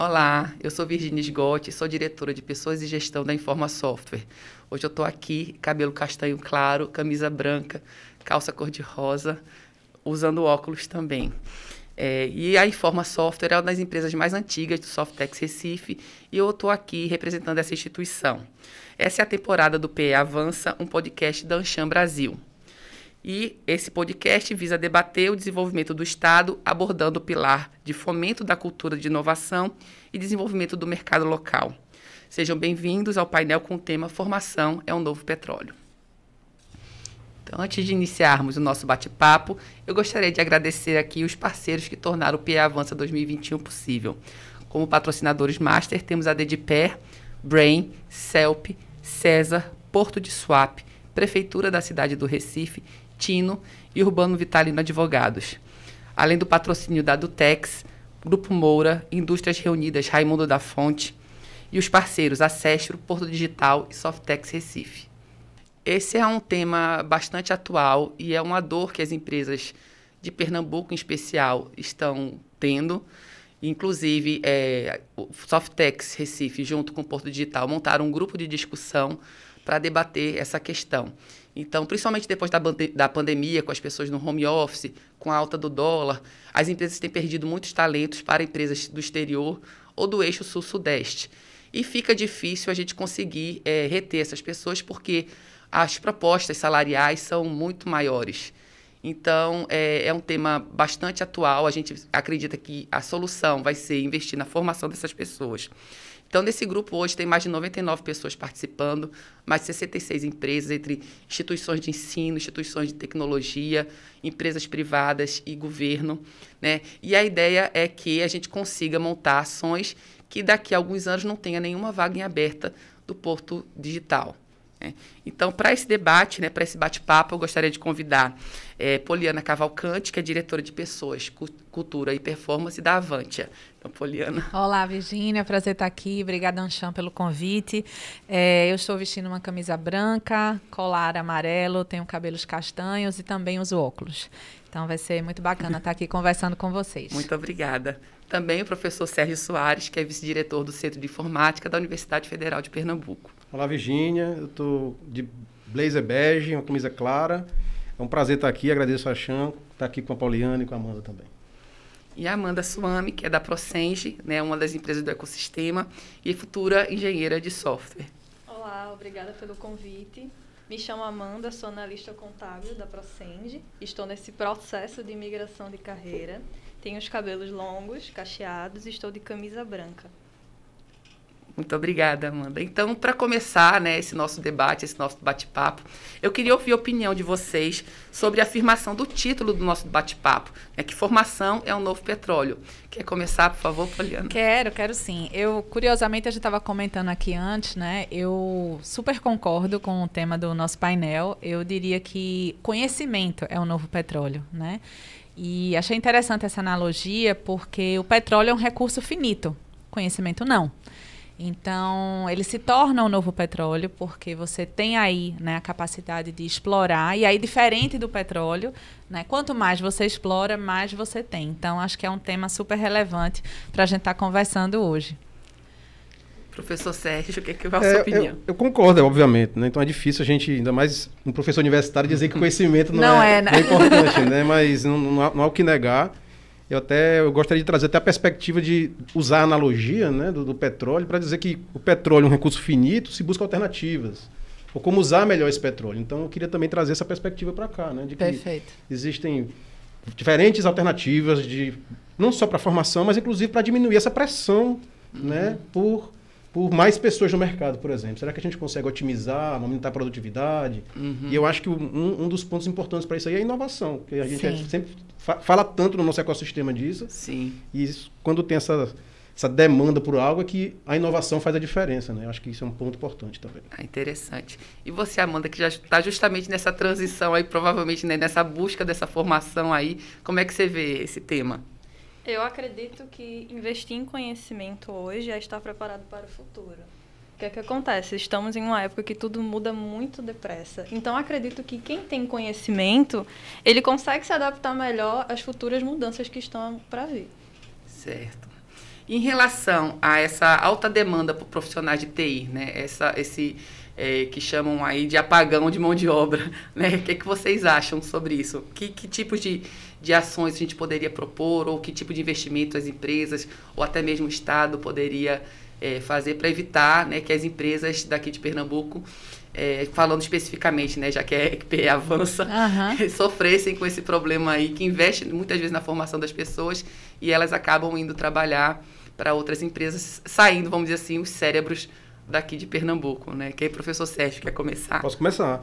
Olá, eu sou Virginia Esgotti, sou diretora de Pessoas e Gestão da Informa Software. Hoje eu estou aqui, cabelo castanho claro, camisa branca, calça cor-de-rosa, usando óculos também. É, e a Informa Software é uma das empresas mais antigas do Softex Recife e eu estou aqui representando essa instituição. Essa é a temporada do PE Avança, um podcast da Ancham Brasil. E esse podcast visa debater o desenvolvimento do Estado, abordando o pilar de fomento da cultura de inovação e desenvolvimento do mercado local. Sejam bem-vindos ao painel com o tema Formação é um Novo Petróleo. Então, antes de iniciarmos o nosso bate-papo, eu gostaria de agradecer aqui os parceiros que tornaram o PE Avança 2021 possível. Como patrocinadores master, temos a Dedipair, Brain, CELP, César, Porto de Swap, Prefeitura da cidade do Recife Tino e Urbano Vitalino Advogados. Além do patrocínio da Dutex, Grupo Moura, Indústrias Reunidas Raimundo da Fonte e os parceiros Acestro, Porto Digital e Softex Recife. Esse é um tema bastante atual e é uma dor que as empresas de Pernambuco, em especial, estão tendo. Inclusive, é, o Softex Recife, junto com o Porto Digital, montaram um grupo de discussão para debater essa questão. Então, principalmente depois da, da pandemia, com as pessoas no home office, com a alta do dólar, as empresas têm perdido muitos talentos para empresas do exterior ou do eixo sul-sudeste. E fica difícil a gente conseguir é, reter essas pessoas porque as propostas salariais são muito maiores. Então, é, é, um tema bastante atual. A gente acredita que a solução vai ser investir na formação dessas pessoas. Então, nesse grupo hoje tem mais de 99 pessoas participando, mais de 66 empresas, entre instituições de ensino, instituições de tecnologia, empresas privadas e governo. Né? E a ideia é que a gente consiga montar ações que daqui a alguns anos não tenha nenhuma vaga em aberta do Porto Digital. Né? Então, para esse debate, né, para esse bate-papo, eu gostaria de convidar é, Poliana Cavalcante, que é diretora de Pessoas, Cultura e Performance da Avantia. Então, Poliana. Olá, Virginia, prazer estar aqui. Obrigada, Anchan, pelo convite. É, eu estou vestindo uma camisa branca, colar amarelo, tenho cabelos castanhos e também uso óculos. Então, vai ser muito bacana estar aqui conversando com vocês. Muito obrigada. Também o professor Sérgio Soares, que é vice-diretor do Centro de Informática da Universidade Federal de Pernambuco. Olá, Virginia. Eu tô de blazer bege, uma camisa clara. É um prazer estar aqui. Agradeço a Chan, estar aqui com a Pauliana e com a Amanda também. E a Amanda Suami, que é da Procenge, né, uma das empresas do ecossistema e futura engenheira de software. Olá, obrigada pelo convite. Me chamo Amanda, sou analista contábil da Procenge. Estou nesse processo de imigração de carreira. Tenho os cabelos longos, cacheados e estou de camisa branca. Muito obrigada, Amanda. Então, para começar né, esse nosso debate, esse nosso bate-papo, eu queria ouvir a opinião de vocês sobre a afirmação do título do nosso bate-papo, né, que formação é um novo petróleo. Quer começar, por favor, Poliana? Quero, quero sim. Eu, curiosamente, a gente estava comentando aqui antes, né? Eu super concordo com o tema do nosso painel. Eu diria que conhecimento é o um novo petróleo, né? E achei interessante essa analogia porque o petróleo é um recurso finito, conhecimento não. Então, ele se torna um novo petróleo, porque você tem aí né, a capacidade de explorar, e aí, diferente do petróleo, né, quanto mais você explora, mais você tem. Então, acho que é um tema super relevante para a gente estar tá conversando hoje. Professor Sérgio, o que é, que é a é, sua é, opinião? Eu, eu, concordo, obviamente. Né? Então é difícil a gente, ainda mais um professor universitário, dizer que conhecimento não, não é, é, né? não é importante, né? mas não, não, há, não há o que negar. Eu até eu gostaria de trazer até a perspectiva de usar a analogia né, do, do petróleo para dizer que o petróleo é um recurso finito, se busca alternativas. Ou como usar melhor esse petróleo. Então eu queria também trazer essa perspectiva para cá, né? De que Perfeito. existem diferentes alternativas de não só para formação, mas inclusive para diminuir essa pressão, uhum. né, por por mais pessoas no mercado, por exemplo? Será que a gente consegue otimizar, aumentar a produtividade? Uhum. E eu acho que um, um dos pontos importantes para isso aí é a inovação, que a gente é sempre fa fala tanto no nosso ecossistema disso. Sim. E isso, quando tem essa, essa demanda por algo, é que a inovação faz a diferença, né? Eu acho que isso é um ponto importante também. Ah, interessante. E você, Amanda, que já está justamente nessa transição aí, provavelmente né, nessa busca dessa formação aí, como é que você vê esse tema? Eu acredito que investir em conhecimento hoje é estar preparado para o futuro. O que é que acontece? Estamos em uma época que tudo muda muito depressa. Então, acredito que quem tem conhecimento, ele consegue se adaptar melhor às futuras mudanças que estão para vir. Certo. Em relação a essa alta demanda por profissionais de TI, né? Essa, esse é, que chamam aí de apagão de mão de obra, né? O que, é que vocês acham sobre isso? Que, que tipos de de ações a gente poderia propor, ou que tipo de investimento as empresas, ou até mesmo o Estado poderia é, fazer para evitar né, que as empresas daqui de Pernambuco, é, falando especificamente, né, já que a EPE avança, uhum. sofressem com esse problema aí, que investe muitas vezes na formação das pessoas e elas acabam indo trabalhar para outras empresas, saindo, vamos dizer assim, os cérebros daqui de Pernambuco, né? Que aí, professor Sérgio, quer começar? Posso começar.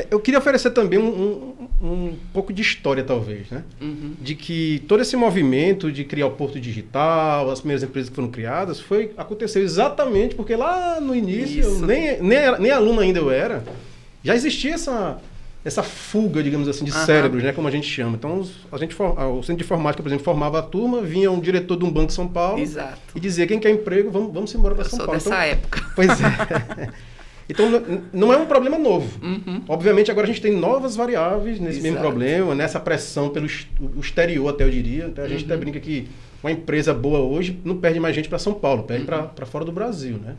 É, eu queria oferecer também um, um, um pouco de história, talvez, né? Uhum. De que todo esse movimento de criar o Porto Digital, as primeiras empresas que foram criadas, foi aconteceu exatamente porque lá no início, nem, nem, nem aluno ainda eu era, já existia essa, essa fuga, digamos assim, de uhum. cérebros, né? Como a gente chama. Então, os, a gente, ah, o Centro de Informática, por exemplo, formava a turma, vinha um diretor de um banco de São Paulo Exato. e dizia, quem quer emprego, vamos, vamos embora para São Paulo. Só dessa então, época. Pois é. Então, não é um problema novo. Uhum. Obviamente, agora a gente tem novas variáveis nesse Exato. mesmo problema, nessa pressão pelo exterior, até eu diria. Até então, a gente uhum. até brinca que uma empresa boa hoje não perde mais gente para São Paulo, perde uhum. para fora do Brasil, né?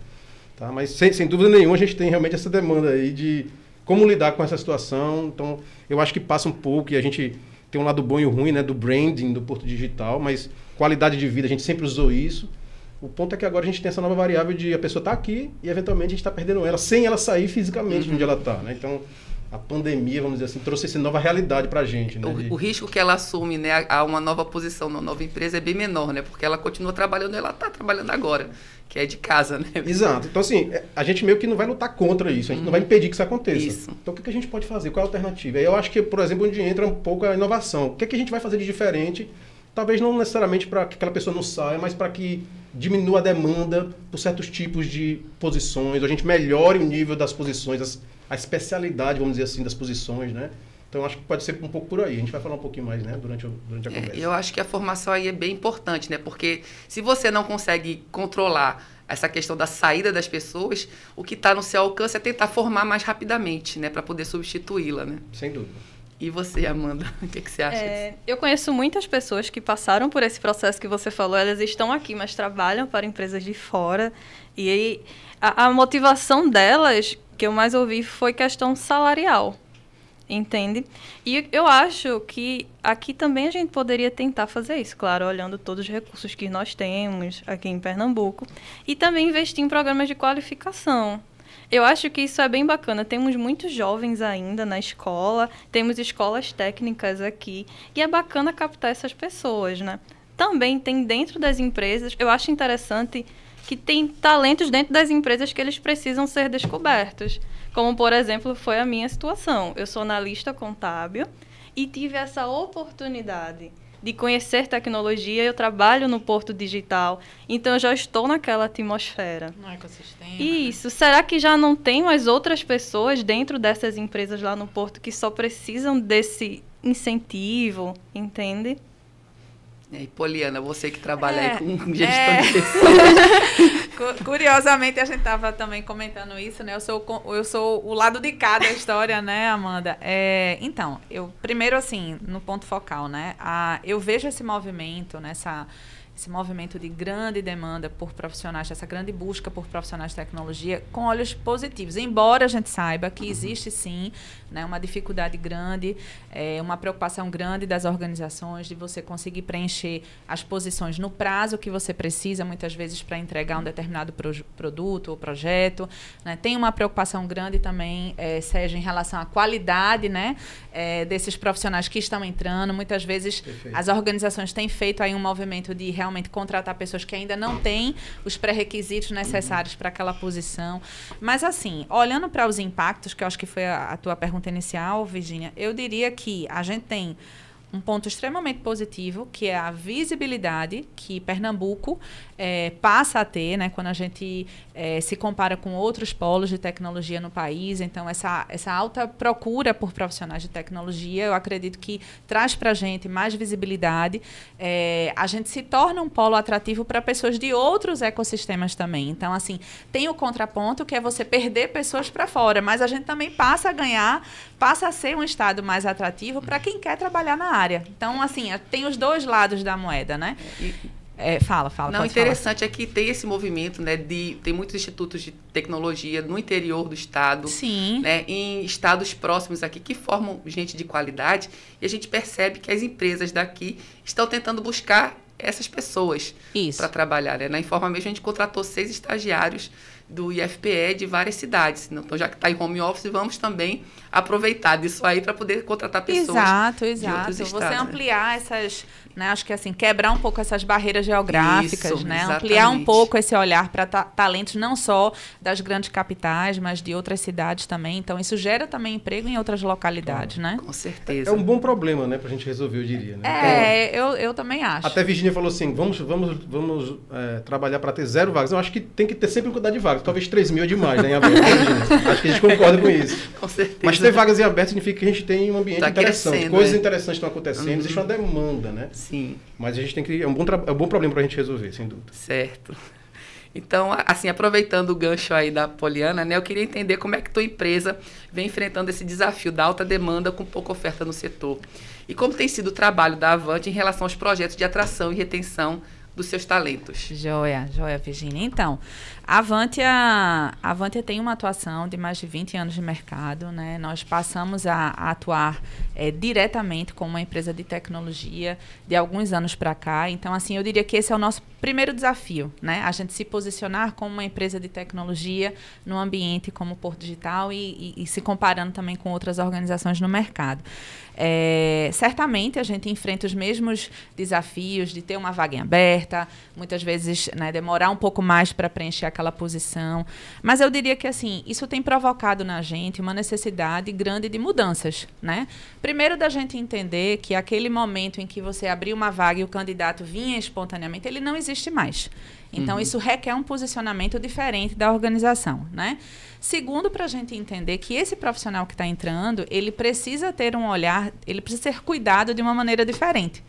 Tá? Mas, sem, sem dúvida nenhuma, a gente tem realmente essa demanda aí de como lidar com essa situação. Então, eu acho que passa um pouco e a gente tem um lado bom e ruim, né? Do branding, do Porto Digital, mas qualidade de vida, a gente sempre usou isso. O ponto é que agora a gente tem essa nova variável de a pessoa está aqui e eventualmente a gente está perdendo ela sem ela sair fisicamente uhum. de onde uhum. ela está. Né? Então, a pandemia, vamos dizer assim, trouxe essa nova realidade para a gente. Né? O, o, risco que ela assume né, a, uma nova posição, uma nova empresa é bem menor, né? Porque ela continua trabalhando, ela está trabalhando agora, que é de casa, né? Exato. Então, assim, é, a gente meio que não vai lutar contra isso, a gente uhum. não vai uhum. impedir que isso aconteça. Isso. Então, o que, a gente pode fazer? Qual é a alternativa? Eu acho que, por exemplo, onde entra um pouco a inovação. O que, é que a gente vai fazer de diferente? Talvez não necessariamente para que aquela pessoa não saia, mas para que diminua a demanda por certos tipos de posições, a gente melhore o nível das posições, as, a especialidade, vamos dizer assim, das posições, né? Então, acho que pode ser um pouco por aí. A gente vai falar um pouquinho mais, né, durante, durante a é, conversa. É, eu acho que a formação aí é bem importante, né? Porque se você não consegue controlar essa questão da saída das pessoas, o que está no seu alcance é tentar formar mais rapidamente, né, para poder substituí-la, né? Sem dúvida. E você, Amanda, o que, que você acha é, Eu conheço muitas pessoas que passaram por esse processo que você falou, elas estão aqui, mas trabalham para empresas de fora. E aí, a, a motivação delas, que eu mais ouvi, foi questão salarial. Entende? E eu acho que aqui também a gente poderia tentar fazer isso, claro, olhando todos os recursos que nós temos aqui em Pernambuco. E também investir em programas de qualificação eu acho que isso é bem bacana. Temos muitos jovens ainda na escola, temos escolas técnicas aqui, e é bacana captar essas pessoas, né? Também tem dentro das empresas, eu acho interessante que tem talentos dentro das empresas que eles precisam ser descobertos. Como, por exemplo, foi a minha situação. Eu sou analista contábil e tive essa oportunidade de conhecer tecnologia, eu trabalho no Porto Digital, então eu já estou naquela atmosfera. No ecossistema. Né? Isso. Né? Será que já não tem mais outras pessoas dentro dessas empresas lá no Porto que só precisam desse incentivo, entende? É, e Poliana, você que trabalha é, aí com gestão é... de pessoas. Curiosamente, a gente estava também comentando isso, né? Eu sou, eu sou o lado de cá da história, né, Amanda? É, então, eu primeiro, assim, no ponto focal, né? A, ah, eu vejo esse movimento, nessa. Né, esse movimento de grande demanda por profissionais, essa grande busca por profissionais de tecnologia com olhos positivos. Embora a gente saiba que uhum. existe sim né, uma dificuldade grande, é, uma preocupação grande das organizações de você conseguir preencher as posições no prazo que você precisa, muitas vezes, para entregar um uhum. determinado pro produto ou projeto. Né? Tem uma preocupação grande também, é, seja em relação à qualidade né, é, desses profissionais que estão entrando. Muitas vezes Perfeito. as organizações têm feito aí um movimento de realmente contratar pessoas que ainda não têm os pré-requisitos necessários para aquela posição. Mas, assim, olhando para os impactos, que eu acho que foi a, a tua pergunta inicial, Virginia, eu diria que a gente tem um ponto extremamente positivo, que é a visibilidade que Pernambuco é, passa a ter, né? Quando a gente é, se compara com outros polos de tecnologia no país. Então, essa, essa alta procura por profissionais de tecnologia, eu acredito que traz para a gente mais visibilidade. É, a gente se torna um polo atrativo para pessoas de outros ecossistemas também. Então, assim, tem o contraponto, que é você perder pessoas para fora, mas a gente também passa a ganhar, passa a ser um estado mais atrativo para quem quer trabalhar na área. Então, assim, tem os dois lados da moeda, né? E, é, fala, fala. Não, interessante falar. é que tem esse movimento, né? De, tem muitos institutos de tecnologia no interior do estado, Sim. Né, em estados próximos aqui que formam gente de qualidade e a gente percebe que as empresas daqui estão tentando buscar essas pessoas para trabalhar. Né? Na Informa mesmo a gente contratou seis estagiários do IFPE de várias cidades. Né, então, já que está em home office, vamos também aproveitar disso aí para poder contratar pessoas. Exato, exato. Estados, Você né. ampliar né? essas né? Acho que assim, quebrar um pouco essas barreiras geográficas, Isso, né? Exatamente. ampliar um pouco esse olhar para ta talentos não só das grandes capitais, mas de outras cidades também. Então, isso gera também emprego em outras localidades, né? Com certeza. É um bom problema, né, para a gente resolver, eu diria. Né? É, então, eu, eu também acho. Até a Virginia falou assim: vamos, vamos, vamos é, trabalhar para ter zero vagas. Eu acho que tem que ter sempre um de vagas. Talvez 3 mil é demais, né? Abril, né, acho que a gente concorda com isso. Com certeza. Mas ter vagas em aberto significa que a gente tem um ambiente tá interessante. Coisas é. interessantes estão acontecendo, uhum. existe uma uhum. demanda, né? Sim. Mas a gente tem que. É um bom, é um bom problema para a gente resolver, sem dúvida. Certo. Então, assim, aproveitando o gancho aí da Poliana, né, eu queria entender como é que tua empresa vem enfrentando esse desafio da alta demanda com pouca oferta no setor. E como tem sido o trabalho da Avante em relação aos projetos de atração e retenção dos seus talentos. Joia, joia, Virginia. Então, a Avantia, a Avantia tem uma atuação de mais de 20 anos de mercado. Né? Nós passamos a, a atuar é, diretamente como uma empresa de tecnologia de alguns anos para cá. Então, assim, eu diria que esse é o nosso primeiro desafio, né? A gente se posicionar como uma empresa de tecnologia no ambiente como o Porto Digital e, e, e, se comparando também com outras organizações no mercado. É, certamente a gente enfrenta os mesmos desafios de ter uma vaga aberta, muitas vezes né, demorar um pouco mais para preencher a aquela posição. Mas eu diria que assim, isso tem provocado na gente uma necessidade grande de mudanças, né? Primeiro da gente entender que aquele momento em que você abriu uma vaga e o candidato vinha espontaneamente, ele não existe mais. Então, uhum. isso requer um posicionamento diferente da organização, né? Segundo, para a gente entender que esse profissional que está entrando, ele precisa ter um olhar, ele precisa ser cuidado de uma maneira diferente.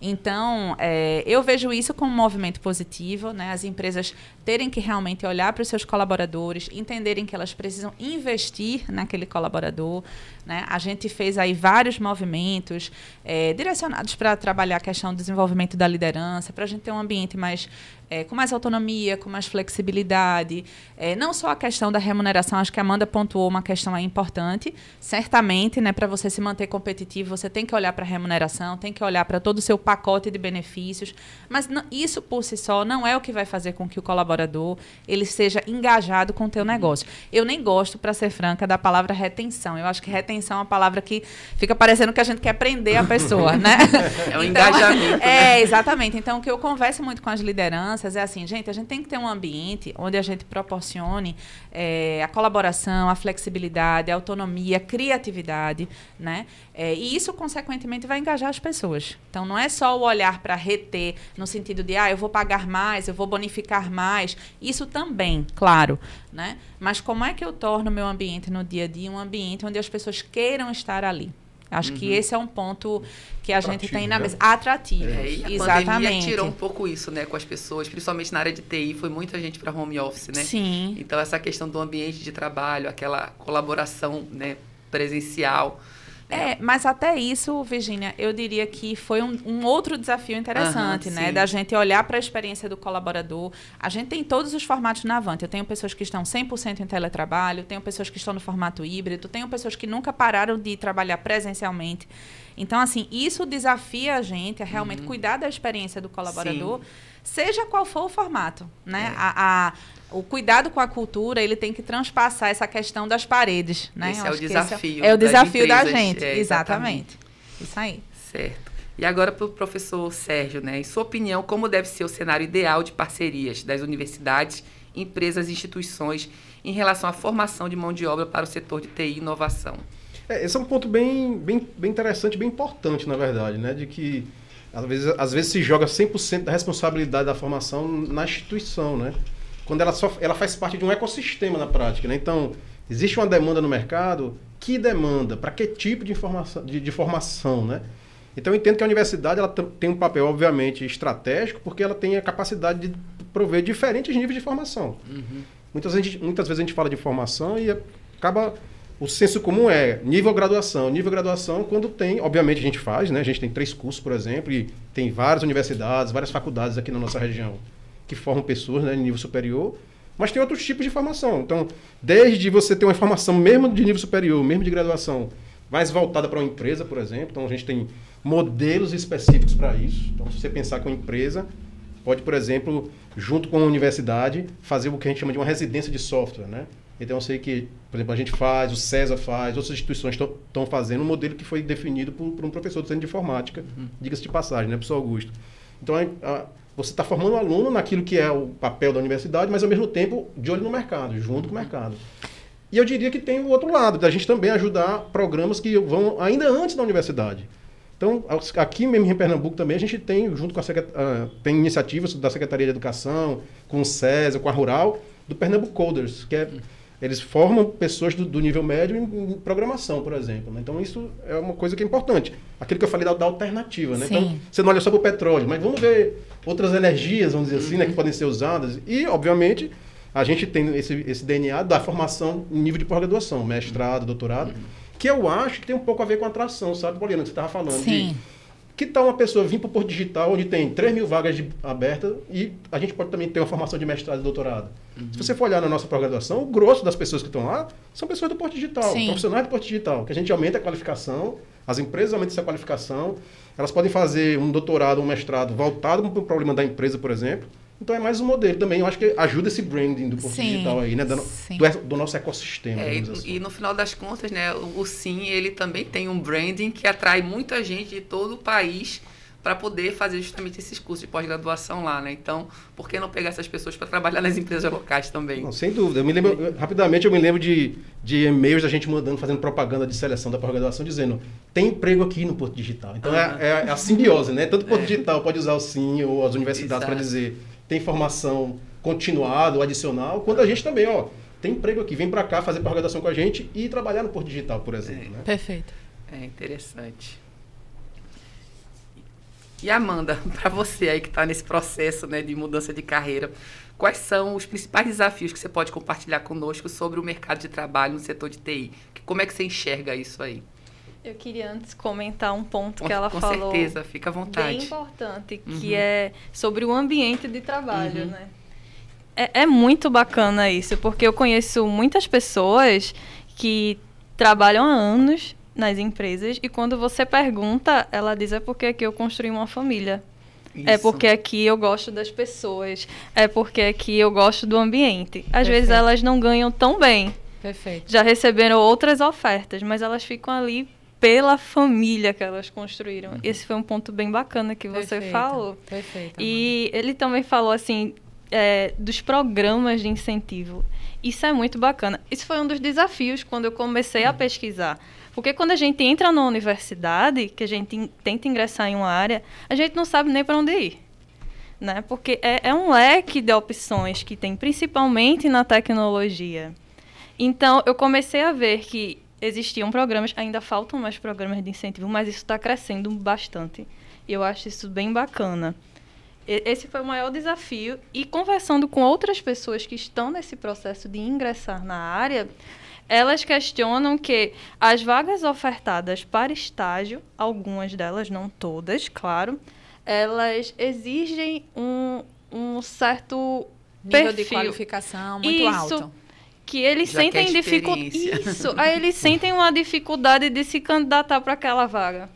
Então, é, eu vejo isso como um movimento positivo, né? As empresas terem que realmente olhar para os seus colaboradores, entenderem que elas precisam investir naquele colaborador, né? A gente fez aí vários movimentos é, direcionados para trabalhar a questão do desenvolvimento da liderança, para a gente ter um ambiente mais é, com mais autonomia, com mais flexibilidade. É, não só a questão da remuneração, acho que a Amanda pontuou uma questão aí importante. Certamente, né, para você se manter competitivo, você tem que olhar para a remuneração, tem que olhar para todo o seu pacote de benefícios. Mas não, isso por si só não é o que vai fazer com que o colaborador ele seja engajado com o teu negócio. Eu nem gosto, para ser franca, da palavra retenção. Eu acho que retenção é uma palavra que fica parecendo que a gente quer prender a pessoa, né? É um então, engajamento. Né? É, né? exatamente. Então, o que eu converso muito com as lideranças crianças é assim, gente, a gente tem que ter um ambiente onde a gente proporcione é, a colaboração, a flexibilidade, a autonomia, a criatividade, né? É, e isso, consequentemente, vai engajar as pessoas. Então, não é só o olhar para reter, no sentido de, ah, eu vou pagar mais, eu vou bonificar mais. Isso também, claro, né? Mas como é que eu torno o meu ambiente no dia a dia um ambiente onde as pessoas queiram estar ali? Acho uhum. que esse é um ponto que a Atrativo, gente tem na né? mesa. Atrativo. É, e a exatamente. pandemia tirou um pouco isso, né, com as pessoas, principalmente na área de TI, foi muita gente para home office, né? Sim. Então essa questão do ambiente de trabalho, aquela colaboração, né, presencial, é, mas até isso, Virginia, eu diria que foi um, um outro desafio interessante, uhum, né? Da gente olhar para a experiência do colaborador. A gente tem todos os formatos na Avante. Eu tenho pessoas que estão 100% em teletrabalho, tenho pessoas que estão no formato híbrido, tenho pessoas que nunca pararam de trabalhar presencialmente. Então, assim, isso desafia a gente a realmente uhum. cuidar da experiência do colaborador, Sim. seja qual for o formato, né? É. A, a o cuidado com a cultura ele tem que transpassar essa questão das paredes, né? Esse é, é o desafio. É, o desafio empresas, da gente, é, exatamente. exatamente. Isso aí. Certo. E agora para o professor Sérgio, né? Em sua opinião, como deve ser o cenário ideal de parcerias das universidades, empresas e instituições em relação à formação de mão de obra para o setor de TI e inovação? É, esse é um ponto bem, bem, bem interessante, bem importante, na verdade, né? De que às vezes, às vezes se joga 100% da responsabilidade da formação na instituição, né? quando ela, só, ela faz parte de um ecossistema na prática. Né? Então, existe uma demanda no mercado, que demanda? Para que tipo de, informação, de, de formação? Né? Então, eu entendo que a universidade ela tem um papel, obviamente, estratégico, porque ela tem a capacidade de prover diferentes níveis de formação. Uhum. Muitas, muitas vezes a gente fala de formação e acaba o senso comum é nível graduação. Nível graduação, quando tem, obviamente a gente faz, né? A gente tem três cursos, por exemplo, e tem várias universidades, várias faculdades aqui na nossa região que formam pessoas né, de nível superior, mas tem outros tipos de formação. Então, desde você ter uma formação mesmo de nível superior, mesmo de graduação, mais voltada para uma empresa, por exemplo, então a gente tem modelos específicos para isso. Então, se você pensar que uma empresa pode, por exemplo, junto com a universidade, fazer o que a gente chama de uma residência de software, né? Então, eu sei que, por exemplo, a gente faz, o CESA faz, outras instituições estão fazendo um modelo que foi definido por, por um professor do centro de informática, uhum. diga-se de passagem, né, professor Augusto. Então, a você está formando um aluno naquilo que é o papel da universidade, mas ao mesmo tempo de olho no mercado, junto com o mercado. E eu diria que tem o outro lado, da gente também ajudar programas que vão ainda antes da universidade. Então, aqui mesmo em Pernambuco também, a gente tem, junto com a Secretaria, uh, tem iniciativas da Secretaria de Educação, com o César, com a Rural, do Pernambuco Coders, que é, eles formam pessoas do, do nível médio em, em programação, por exemplo. Né? Então, isso é uma coisa que é importante. Aquilo que eu falei da, da alternativa, né? Então, você não olha só para o petróleo, mas vamos ver outras energias, vamos dizer assim, né, que uhum. podem ser usadas. E, obviamente, a gente tem esse, esse DNA da formação em nível de pós-graduação, mestrado, doutorado, uhum. que eu acho que tem um pouco a ver com atração, sabe, Poliana, que você estava falando. Sim. De, que tal uma pessoa vir para o Porto Digital, onde tem 3 mil vagas abertas e a gente pode também ter uma formação de mestrado e doutorado? Uhum. Se você for olhar na nossa pós-graduação, o grosso das pessoas que estão lá são pessoas do Porto Digital, Sim. profissionais do Porto Digital, que a gente aumenta a qualificação as empresas aumentam essa qualificação, elas podem fazer um doutorado, um mestrado voltado para o problema da empresa, por exemplo. Então é mais um modelo também. Eu acho que ajuda esse branding do Porto Digital aí, né? do, do, nosso ecossistema. É, assim. e, no final das contas, né, o, o Sim ele também tem um branding que atrai muita gente de todo o país para poder fazer justamente esses cursos de pós-graduação lá, né? Então, por que não pegar essas pessoas para trabalhar nas empresas locais também? Não, sem dúvida. Eu me lembro, eu, rapidamente, eu me lembro de, de e-mails da gente mandando, fazendo propaganda de seleção da pós-graduação, dizendo, tem emprego aqui no Porto Digital. Então, é, é, é, a simbiose, né? Tanto o Porto é. Digital pode usar o SIM ou as universidades para dizer, tem formação continuada ou adicional, quanto a gente também, ó, tem emprego aqui, vem para cá fazer pós-graduação com a gente e trabalhar no Porto Digital, por exemplo. É. Né? Perfeito. É interessante. E Amanda, para você aí que está nesse processo né, de mudança de carreira, quais são os principais desafios que você pode compartilhar conosco sobre o mercado de trabalho no setor de TI? Como é que você enxerga isso aí? Eu queria antes comentar um ponto com, que ela com falou. Com certeza, fica à vontade. Bem importante, que uhum. é sobre o ambiente de trabalho, uhum. né? É, é muito bacana isso, porque eu conheço muitas pessoas que trabalham há anos nas empresas e quando você pergunta, ela diz é porque aqui eu construí uma família. É Isso. É porque aqui eu gosto das pessoas, é porque aqui eu gosto do ambiente. Às Perfeito. vezes elas não ganham tão bem. Perfeito. Já receberam outras ofertas, mas elas ficam ali pela família que elas construíram. Uhum. Esse foi um ponto bem bacana que você falou. Perfeito. E ele também falou assim é, dos programas de incentivo. Isso é muito bacana. Isso foi um dos desafios quando eu comecei uhum. a pesquisar porque quando a gente entra na universidade, que a gente tenta ingressar em uma área, a gente não sabe nem para onde ir. Né? Porque é, é um leque de opções que tem, principalmente na tecnologia. Então, eu comecei a ver que existiam programas, ainda faltam mais programas de incentivo, mas isso está crescendo bastante. E eu acho isso bem bacana. E, esse foi o maior desafio. E conversando com outras pessoas que estão nesse processo de ingressar na área, elas questionam que as vagas ofertadas para estágio, algumas delas, não todas, claro, elas exigem um, um certo nível perfil. de qualificação muito Isso, alto. Que eles Já é sentem dificuldade. Isso. Aí eles sentem uma dificuldade de se candidatar para aquela vaga.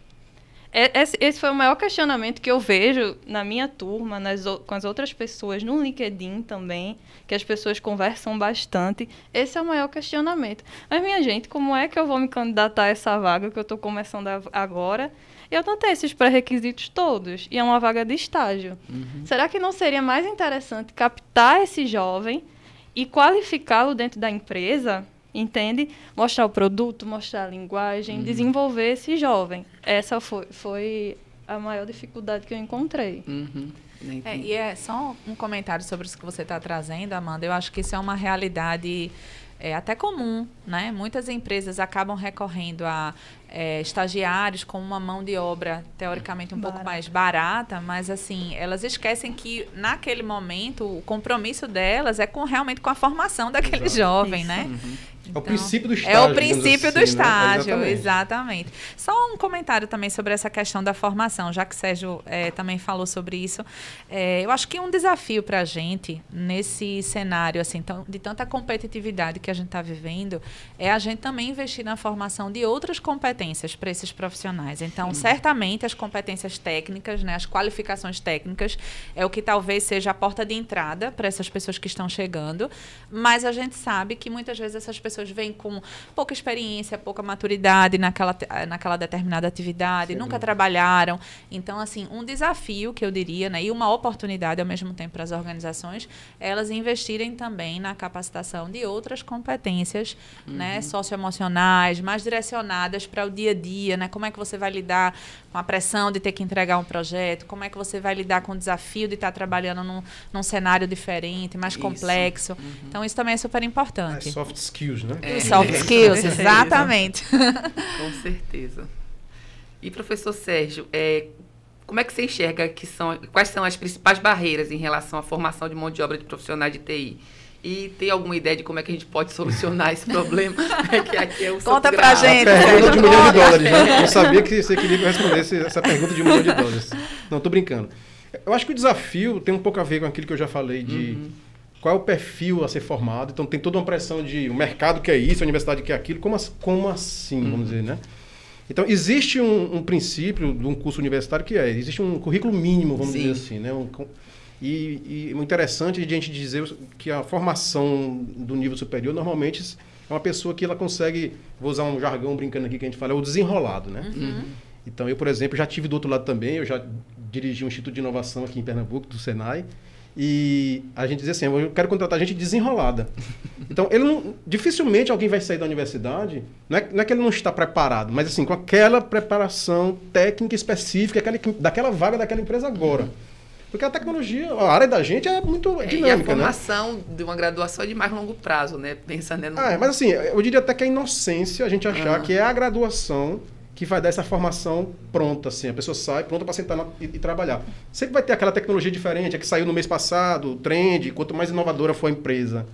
É, é, esse foi o maior questionamento que eu vejo na minha turma, nas, com as outras pessoas, no LinkedIn também, que as pessoas conversam bastante. Esse é o maior questionamento. Mas, minha gente, como é que eu vou me candidatar a essa vaga que eu estou começando agora? Eu não tenho esses pré-requisitos todos, e é uma vaga de estágio. Uhum. Será que não seria mais interessante captar esse jovem e qualificá-lo dentro da empresa? entende? Mostrar o produto, mostrar a linguagem, uhum. desenvolver esse jovem. Essa foi, foi a maior dificuldade que eu encontrei. Uhum. É, e é só um comentário sobre isso que você está trazendo, Amanda. Eu acho que isso é uma realidade é, até comum, né? Muitas empresas acabam recorrendo a é, estagiários com uma mão de obra teoricamente um barata. pouco mais barata, mas assim elas esquecem que naquele momento o compromisso delas é com realmente com a formação daquele jovem, né? Uhum. Então, é o princípio do estágio. É o princípio assim, do né? estágio, né? exatamente. exatamente. Só um comentário também sobre essa questão da formação, já que Sérgio é, também falou sobre isso. É, eu acho que um desafio para a gente, nesse cenário assim, de tanta competitividade que a gente está vivendo, é a gente também investir na formação de outras competências para esses profissionais. Então, Sim. certamente, as competências técnicas, né, as qualificações técnicas, é o que talvez seja a porta de entrada para essas pessoas que estão chegando, mas a gente sabe que muitas vezes essas pessoas pessoas vêm com pouca experiência, pouca maturidade naquela, naquela determinada atividade, Sim. nunca trabalharam. Então, assim, um desafio que eu diria, né, e uma oportunidade ao mesmo tempo para as organizações, elas investirem também na capacitação de outras competências, né, uhum. né, socioemocionais, mais direcionadas para o dia a dia, né? Como é que você vai lidar com a pressão de ter que entregar um projeto? Como é que você vai lidar com o desafio de estar trabalhando num, num cenário diferente, mais isso. complexo? Uhum. Então, isso também é super importante. É soft skills, né? né? É, soft é. skills, é. exatamente. Com certeza. E professor Sérgio, é, como é que você enxerga que são, quais são as principais barreiras em relação à formação de mão de obra de profissionais de TI? E tem alguma ideia de como é que a gente pode solucionar esse problema? É que aqui é o Conta pra gente. A pergunta de um milhão de dólares, né? Eu sabia que você queria que respondesse essa pergunta de um milhão de dólares. Não, tô brincando. Eu acho que o desafio tem um pouco a ver com aquilo que eu já falei de... Uhum qual é o perfil a ser formado. Então tem toda uma pressão de o mercado que é isso, a universidade que é aquilo. Como, como assim, vamos uhum. dizer, né? Então existe um, um, princípio de um curso universitário que é, existe um currículo mínimo, vamos Sim. dizer assim, né? Um, e, e é interessante a gente dizer que a formação do nível superior normalmente é uma pessoa que ela consegue, vou usar um jargão brincando aqui que a gente fala, é o desenrolado, né? Uhum. uhum. Então eu, por exemplo, já tive do outro lado também, eu já dirigi um instituto de inovação aqui em Pernambuco, do Senai, e a gente dizia assim, eu quero contratar gente desenrolada. Então, ele não, dificilmente alguém vai sair da universidade, não é, não é, que ele não está preparado, mas assim, com aquela preparação técnica específica aquela, daquela vaga daquela empresa agora. Porque a tecnologia, a área da gente é muito é, dinâmica, né? a formação né? de uma graduação é de mais longo prazo, né? Pensando né, Ah, é, mas assim, eu diria até que a é inocência a gente achar uhum. que é a graduação que vai dar essa formação pronta, assim. A pessoa sai pronta para sentar na, e, e, trabalhar. Sempre vai ter aquela tecnologia diferente, a que saiu no mês passado, trend, quanto mais inovadora for a empresa,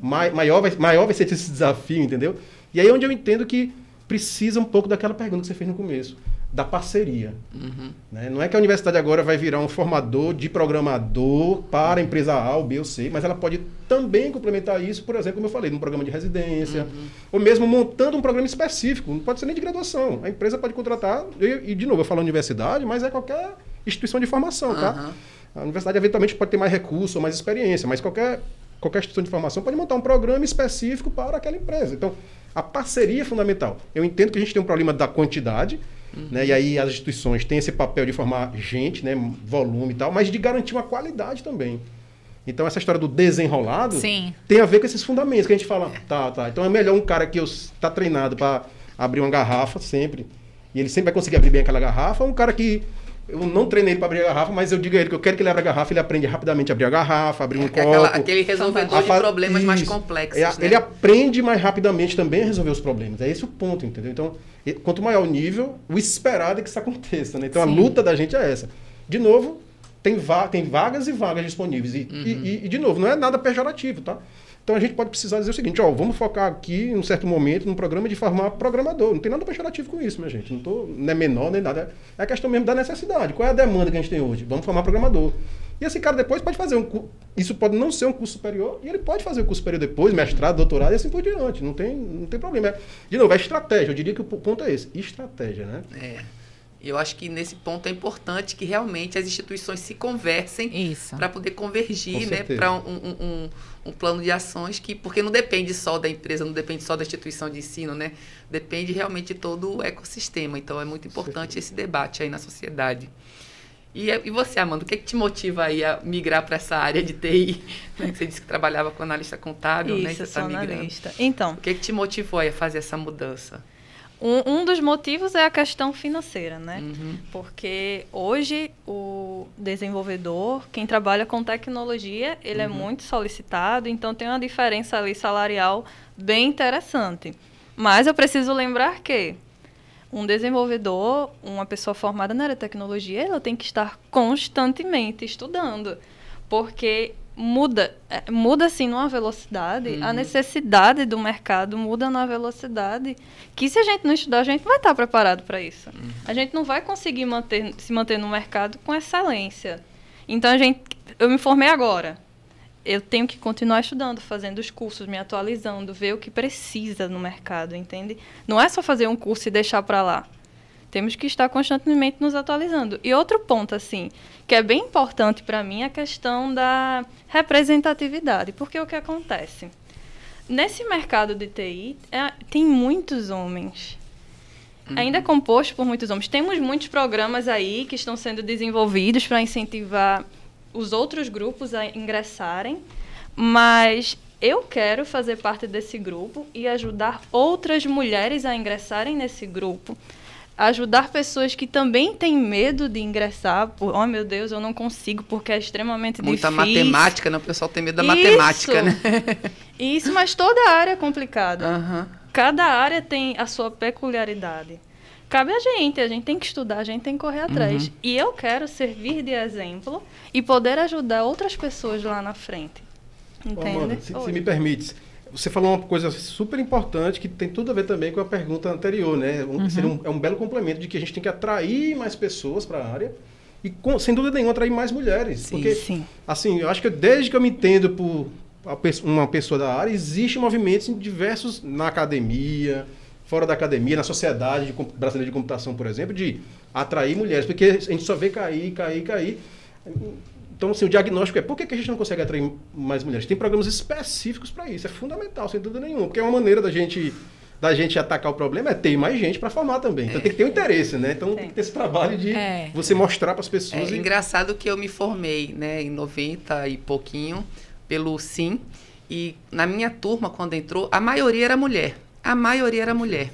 mai, maior, vai, maior vai ser esse desafio, entendeu? E aí é onde eu entendo que precisa um pouco daquela pergunta que você fez no começo da parceria. Uhum. Né? Não é que a universidade agora vai virar um formador de programador para a empresa A, ou B ou C, mas ela pode também complementar isso, por exemplo, como eu falei, num programa de residência, uhum. ou mesmo montando um programa específico, não pode ser nem de graduação. A empresa pode contratar, e, e de novo, eu falo universidade, mas é qualquer instituição de formação, uhum. tá? A universidade eventualmente pode ter mais recurso ou mais experiência, mas qualquer, qualquer instituição de formação pode montar um programa específico para aquela empresa. Então, a parceria é fundamental. Eu entendo que a gente tem um problema da quantidade, Uhum. Né? E aí as instituições têm esse papel de formar gente, né? volume e tal, mas de garantir uma qualidade também. Então, essa história do desenrolado Sim. tem a ver com esses fundamentos que a gente fala, tá, tá. Então, é melhor um cara que está treinado para abrir uma garrafa sempre, e ele sempre vai conseguir abrir bem aquela garrafa, ou um cara que eu não treinei ele para abrir a garrafa, mas eu digo a ele que eu quero que ele abra a garrafa, ele aprende rapidamente a abrir a garrafa, abrir um é, é copo. Aquela, aquele resolvedor de problemas isso. mais complexos. É, né? Ele aprende mais rapidamente também a resolver os problemas. É esse o ponto, entendeu? Então, quanto maior o nível, o esperado é que isso aconteça. Né? Então, Sim. a luta da gente é essa. De novo, tem, va tem vagas e vagas disponíveis. E, uhum. e, e, de novo, não é nada pejorativo, tá? Então a gente pode precisar dizer o seguinte, ó, vamos focar aqui em um certo momento num programa de formar programador. Não tem nada pejorativo com isso, minha gente. Não tô nem é menor nem nada. É a questão mesmo da necessidade. Qual é a demanda que a gente tem hoje? Vamos formar programador. E esse cara depois pode fazer um curso. Isso pode não ser um curso superior, e ele pode fazer o um curso superior depois, mestrado, doutorado e assim por diante. Não tem, não tem problema. É, de novo, é estratégia. Eu diria que o ponto é esse. Estratégia, né? É. E eu acho que nesse ponto é importante que realmente as instituições se conversem para poder convergir né, para um, um, um, um, plano de ações que, porque não depende só da empresa, não depende só da instituição de ensino, né? Depende realmente de todo o ecossistema. Então é muito importante esse debate aí na sociedade. E, e você, Amanda, o que, é que te motiva aí a migrar para essa área de TI? Né, você disse que trabalhava com analista contábil, né, Isso, né? Você está migrando. Analista. Então. O que, é que te motivou aí a fazer essa mudança? Um, um, dos motivos é a questão financeira, né? Uhum. Porque hoje o desenvolvedor, quem trabalha com tecnologia, ele é uhum. é muito solicitado, então tem uma diferença ali salarial bem interessante. Mas eu preciso lembrar que um desenvolvedor, uma pessoa formada na área de tecnologia, ela tem que estar constantemente estudando, porque muda, é, muda assim numa velocidade, uhum. a necessidade do mercado muda numa velocidade que se a gente não estudar, a gente não vai estar preparado para isso. Uhum. A gente não vai conseguir manter, se manter no mercado com excelência. Então a gente, eu me formei agora. Eu tenho que continuar estudando, fazendo os cursos, me atualizando, ver o que precisa no mercado, entende? Não é só fazer um curso e deixar para lá. Temos que estar constantemente nos atualizando. E outro ponto, assim, que é bem importante para mim, é a questão da representatividade. Porque o que acontece? Nesse mercado de TI, é, tem muitos homens. Uhum. Ainda é composto por muitos homens. Temos muitos programas aí que estão sendo desenvolvidos para incentivar os outros grupos a ingressarem, mas eu quero fazer parte desse grupo e ajudar outras mulheres a ingressarem nesse grupo ajudar pessoas que também têm medo de ingressar, por, oh meu Deus, eu não consigo, porque é extremamente Muita difícil. Muita matemática, né? O pessoal tem medo da Isso. matemática, né? Isso, mas toda área é complicada. Uhum. Cada área tem a sua peculiaridade. Cabe a gente, a gente tem que estudar, a gente tem que correr uhum. atrás. Uhum. E eu quero servir de exemplo e poder ajudar outras pessoas lá na frente. Entende? se, se me permites, você falou uma coisa super importante que tem tudo a ver também com a pergunta anterior, né? uhum. seria um, é um belo complemento de que a gente tem que atrair mais pessoas para a área e, com, sem dúvida nenhuma, atrair mais mulheres. Sim, porque, sim. assim, eu acho que desde que eu me entendo por uma pessoa da área, existe movimentos em diversos, na academia, fora da academia, na sociedade de, brasileira de computação, por exemplo, de atrair mulheres, porque a gente só vê cair, cair, cair então, assim, o diagnóstico é por que, a gente não consegue atrair mais mulheres? Tem programas específicos para isso, é fundamental, sem dúvida nenhuma, porque é uma maneira da gente da gente atacar o problema é ter mais gente para formar também. Então é. tem que ter um interesse, né? Então tem, tem que ter esse trabalho de é. você mostrar para as é pessoas. É e... engraçado que eu me formei, né, em 90 e pouquinho pelo Sim, e na minha turma quando entrou, a maioria era mulher. A maioria era mulher.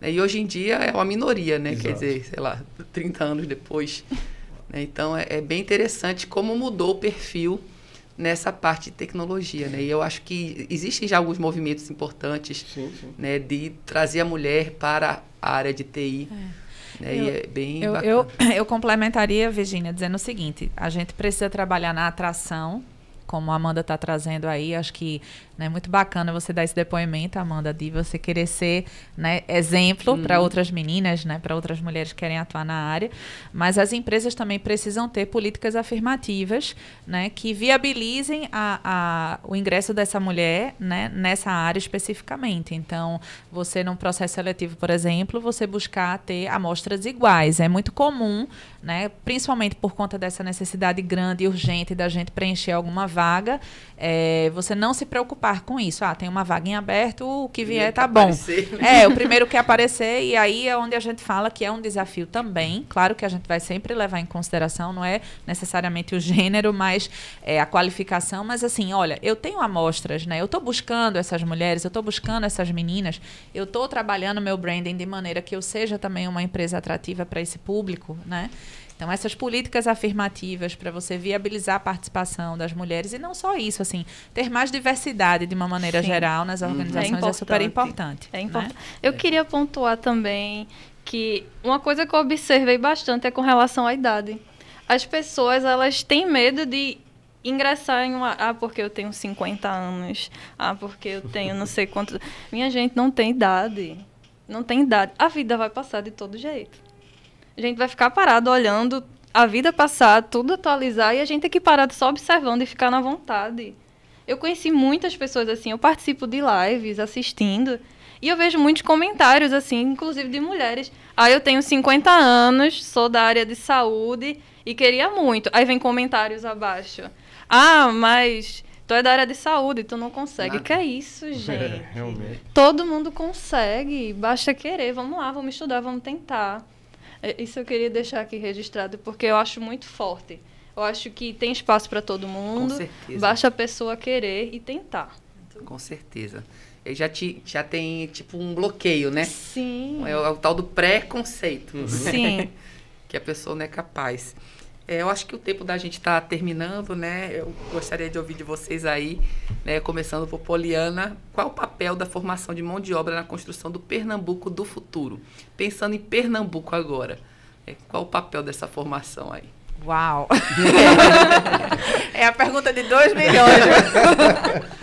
Né? E hoje em dia é uma minoria, né? Exato. Quer dizer, sei lá, 30 anos depois né? Então, é, é, bem interessante como mudou o perfil nessa parte de tecnologia. Né? E eu acho que existem já alguns movimentos importantes sim, sim. Né, de trazer a mulher para a área de TI. É. Né? Eu, e é bem eu, bacana. Eu, eu complementaria, Virginia, dizendo o seguinte: a gente precisa trabalhar na atração como a Amanda está trazendo aí. Acho que é né, muito bacana você dar esse depoimento, Amanda, de você querer ser né, exemplo uhum. para outras meninas, né, para outras mulheres que querem atuar na área. Mas as empresas também precisam ter políticas afirmativas né, que viabilizem a, a, o ingresso dessa mulher né, nessa área especificamente. Então, você num processo seletivo, por exemplo, você buscar ter amostras iguais. É muito comum, né, principalmente por conta dessa necessidade grande e urgente da gente preencher alguma vaga vaga, é, você não se preocupar com isso. Ah, tem uma vaga em aberto, o que vier tá bom. Aparecer. Né? É, o primeiro que aparecer, e aí é onde a gente fala que é um desafio também. Claro que a gente vai sempre levar em consideração, não é necessariamente o gênero, mas é, a qualificação. Mas assim, olha, eu tenho amostras, né? Eu estou buscando essas mulheres, eu estou buscando essas meninas, eu estou trabalhando meu branding de maneira que eu seja também uma empresa atrativa para esse público, né? Então, essas políticas afirmativas para você viabilizar a participação das mulheres, e não só isso, assim, ter mais diversidade de uma maneira Sim. geral nas organizações é, é super é importante. É né? importante. Né? Eu queria pontuar também que uma coisa que eu observei bastante é com relação à idade. As pessoas, elas têm medo de ingressar em uma. Ah, porque eu tenho 50 anos. Ah, porque eu tenho não sei quanto. Minha gente não tem idade. Não tem idade. A vida vai passar de todo jeito. A gente vai ficar parado olhando a vida passar, tudo atualizar e a gente tem que parar só observando e ficar na vontade. Eu conheci muitas pessoas assim, eu participo de lives assistindo e eu vejo muitos comentários assim, inclusive de mulheres. Ah, eu tenho 50 anos, sou da área de saúde e queria muito. Aí vem comentários abaixo. Ah, mas tu é da área de saúde, tu não consegue. Nada. Que é isso, é, gente? É, Todo mundo consegue, basta querer. Vamos lá, vamos estudar, vamos tentar. É, isso eu queria deixar aqui registrado, porque eu acho muito forte. Eu acho que tem espaço para todo mundo. Com certeza. Basta a pessoa querer e tentar. Com certeza. Eu já, te, já tem, tipo, um bloqueio, né? Sim. É o, é o tal do preconceito. Sim. que a pessoa não é capaz. É, eu acho que o tempo da gente está terminando, né? Eu gostaria de ouvir de vocês aí, né? começando por Poliana, qual o papel da formação de mão de obra na construção do Pernambuco do futuro? Pensando em Pernambuco agora, né, qual o papel dessa formação aí? Uau! é a pergunta de 2 milhões. Né?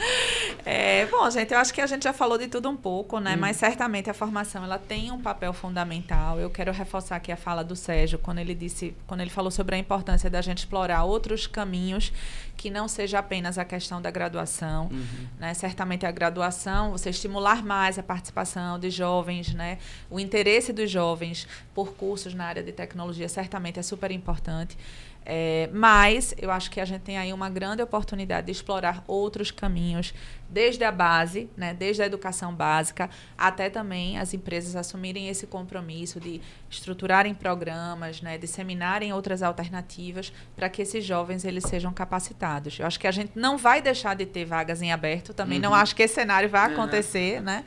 É, bom, gente, eu acho que a gente já falou de tudo um pouco, né? Hum. Mas certamente a formação ela tem um papel fundamental. Eu quero reforçar aqui a fala do Sérgio quando ele disse, quando ele falou sobre a importância da gente explorar outros caminhos que não seja apenas a questão da graduação, uhum. né? Certamente a graduação, você estimular mais a participação de jovens, né? O interesse dos jovens por cursos na área de tecnologia certamente é super importante. É, mas eu acho que a gente tem aí uma grande oportunidade de explorar outros caminhos desde a base, né, desde a educação básica, até também as empresas assumirem esse compromisso de estruturarem programas, né, disseminarem outras alternativas para que esses jovens eles sejam capacitados. Eu acho que a gente não vai deixar de ter vagas em aberto, também uhum. não acho que esse cenário vai é. acontecer, né?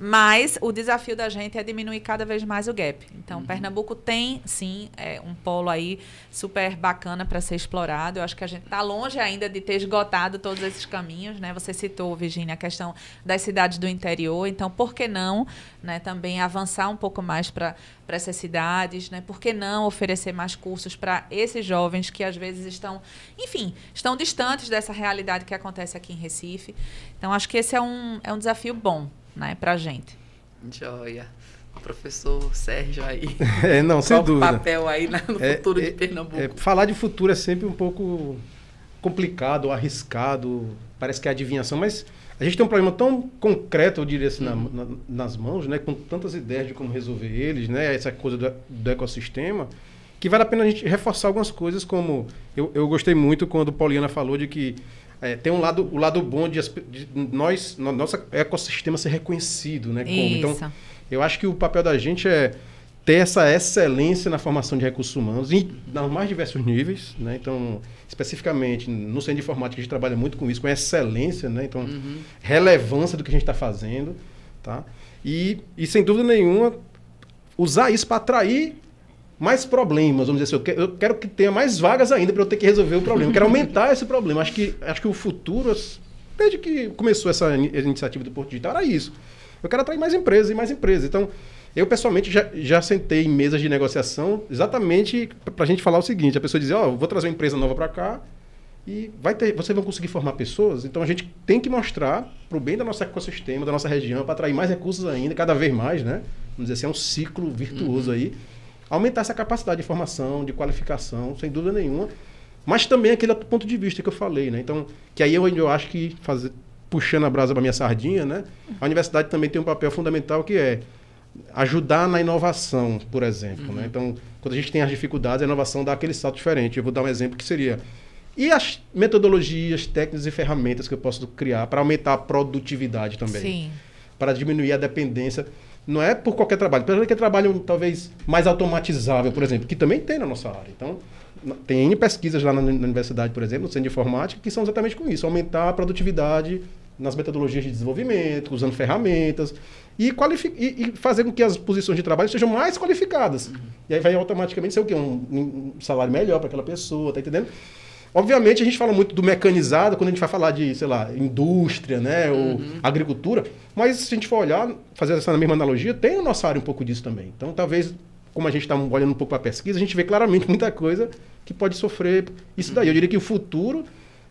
Mas o desafio da gente é diminuir cada vez mais o gap. Então, uhum. Pernambuco tem, sim, é, um polo aí super bacana para ser explorado. Eu acho que a gente está longe ainda de ter esgotado todos esses caminhos, né? Você citou Virginia, a questão das cidades do interior. Então, por que não né, também avançar um pouco mais para essas cidades? Né? Por que não oferecer mais cursos para esses jovens que às vezes estão, enfim, estão distantes dessa realidade que acontece aqui em Recife? Então, acho que esse é um, é um desafio bom né, para a gente. Joia professor Sérgio aí. É, não, sem Qual dúvida. papel aí no é, futuro é, de Pernambuco. É, falar de futuro é sempre um pouco complicado, arriscado, parece que é adivinhação, mas a gente tem um problema tão concreto, eu diria assim, uhum. na, na, nas mãos, né, com tantas ideias de como resolver eles, né, essa coisa do, do ecossistema, que vale a pena a gente reforçar algumas coisas, como eu, eu gostei muito quando Pauliana falou de que é, tem um lado, o lado bom de, de nós, no, nosso ecossistema ser reconhecido, né? Como. Então, eu acho que o papel da gente é ter essa excelência na formação de recursos humanos, em, nos mais diversos níveis, né? Então, especificamente no centro de informática, a gente trabalha muito com isso, com excelência, né? Então, uhum. relevância do que a gente está fazendo, tá? E, e, sem dúvida nenhuma, usar isso para atrair mais problemas, vamos dizer assim, eu quero, eu quero que tenha mais vagas ainda para eu ter que resolver o problema, eu quero aumentar esse problema. Acho que, acho que o futuro, desde que começou essa iniciativa do Porto Digital, era isso. Eu quero atrair mais empresas e mais empresas. Então, eu, pessoalmente, já, já sentei em mesas de negociação exatamente para a gente falar o seguinte: a pessoa dizia, ó, oh, vou trazer uma empresa nova para cá e vai ter, vocês vão conseguir formar pessoas. Então a gente tem que mostrar para o bem do nosso ecossistema, da nossa região, para atrair mais recursos ainda, cada vez mais, né? Vamos dizer assim, é um ciclo virtuoso uhum. aí. Aumentar essa capacidade de formação, de qualificação, sem dúvida nenhuma. Mas também aquele ponto de vista que eu falei, né? Então, que aí eu, eu acho que fazer, puxando a brasa para minha sardinha, né? A universidade também tem um papel fundamental que é ajudar na inovação, por exemplo. Né? Uhum. Né? Então, quando a gente tem as dificuldades, a inovação dá aquele salto diferente. Eu vou dar um exemplo que seria. E as metodologias, técnicas e ferramentas que eu posso criar para aumentar a produtividade também. Sim. Para diminuir a dependência. Não é por qualquer trabalho. Pelo menos que é trabalho talvez mais automatizável, por exemplo, que também tem na nossa área. Então, tem pesquisas lá na, na universidade, por exemplo, no centro de informática, que são exatamente com isso. Aumentar a produtividade nas metodologias de desenvolvimento, usando ferramentas e, e, e, fazer com que as posições de trabalho sejam mais qualificadas. Uhum. E aí vai automaticamente ser o quê? Um, um salário melhor para aquela pessoa, tá entendendo? Obviamente a gente fala muito do mecanizado quando a gente vai falar de, sei lá, indústria, né, ou uhum. agricultura, mas se a gente for olhar, fazer essa mesma analogia, tem a nossa área um pouco disso também. Então, talvez, como a gente está olhando um pouco para a pesquisa, a gente vê claramente muita coisa que pode sofrer isso daí. Eu diria que o futuro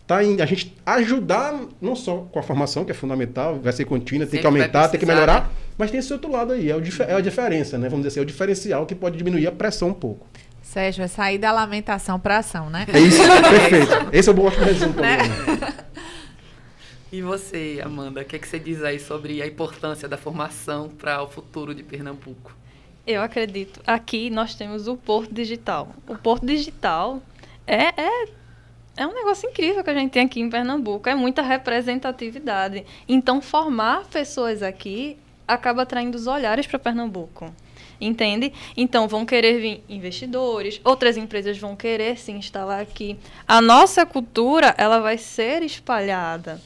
tá em a gente ajudar, não só com a formação, que é fundamental, vai ser contínua, tem que aumentar, tem que melhorar, né? mas tem esse outro lado aí, é, o, é a diferença, né? Vamos dizer assim, é o diferencial que pode diminuir a pressão um pouco. Sérgio, é sair da lamentação para ação, né? É isso, perfeito. Esse é o bom resumo né? Né? E você, Amanda, o que, é que você diz aí sobre a importância da formação para o futuro de Pernambuco? Eu acredito. Aqui nós temos o Porto Digital. O Porto Digital é, é é um negócio incrível que a gente tem aqui em Pernambuco, é muita representatividade. Então, formar pessoas aqui acaba atraindo os olhares para Pernambuco. Entende? Então vão querer vir investidores, outras empresas vão querer se instalar aqui. A nossa cultura, ela vai ser espalhada.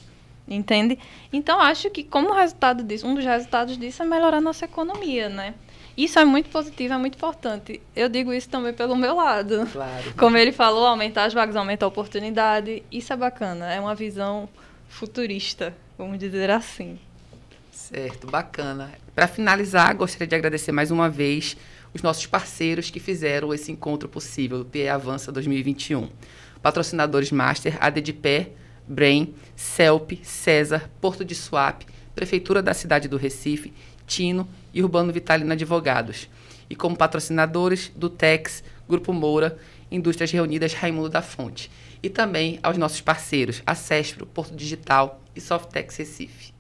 Entende? Então acho que como resultado disso, um dos resultados disso é melhorar a nossa economia, né? Isso é muito positivo, é muito importante. Eu digo isso também pelo meu lado. Claro. Como ele falou, aumentar as vagas, aumenta a oportunidade. Isso é bacana, é uma visão futurista, vamos dizer assim. Certo, bacana. Para finalizar, gostaria de agradecer mais uma vez os nossos parceiros que fizeram esse encontro possível do PE Avança 2021. Patrocinadores Master, ADDPE, Brain, CELP, César, Porto de Swap, Prefeitura da Cidade do Recife, Tino e Urbano Vitalino Advogados. E como patrocinadores do Tex, Grupo Moura, Indústrias Reunidas Raimundo da Fonte. E também aos nossos parceiros, a Cespro, Porto Digital e Softex Recife.